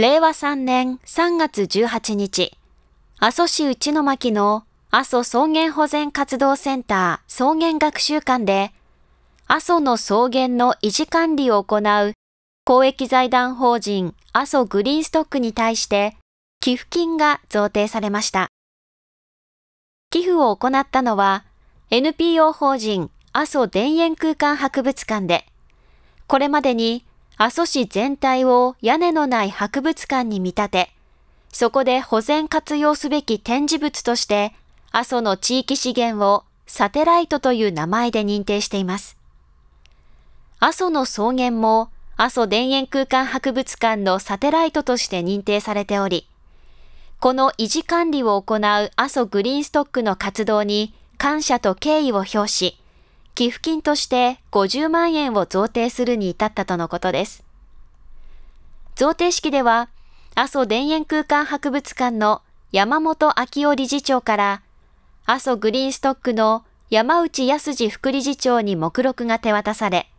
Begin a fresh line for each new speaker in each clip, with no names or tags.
令和3年3月18日、阿蘇市内巻の阿蘇草原保全活動センター草原学習館で、阿蘇の草原の維持管理を行う公益財団法人阿蘇グリーンストックに対して寄付金が贈呈されました。寄付を行ったのは NPO 法人阿蘇田園空間博物館で、これまでに阿蘇市全体を屋根のない博物館に見立て、そこで保全活用すべき展示物として、阿蘇の地域資源をサテライトという名前で認定しています。阿蘇の草原も阿蘇田園空間博物館のサテライトとして認定されており、この維持管理を行う阿蘇グリーンストックの活動に感謝と敬意を表し、寄付金として50万円を贈呈するに至ったとのことです。贈呈式では、阿蘇田園空間博物館の山本昭夫理事長から、阿蘇グリーンストックの山内康二副理事長に目録が手渡され、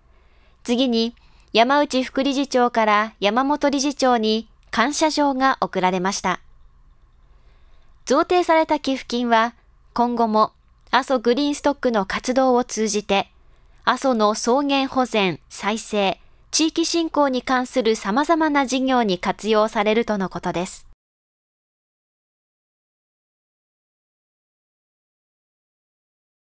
次に山内副理事長から山本理事長に感謝状が贈られました。贈呈された寄付金は、今後も阿蘇グリーンストックの活動を通じて、阿蘇の草原保全、再生、地域振興に関する様々な事業に活用されるとのことです。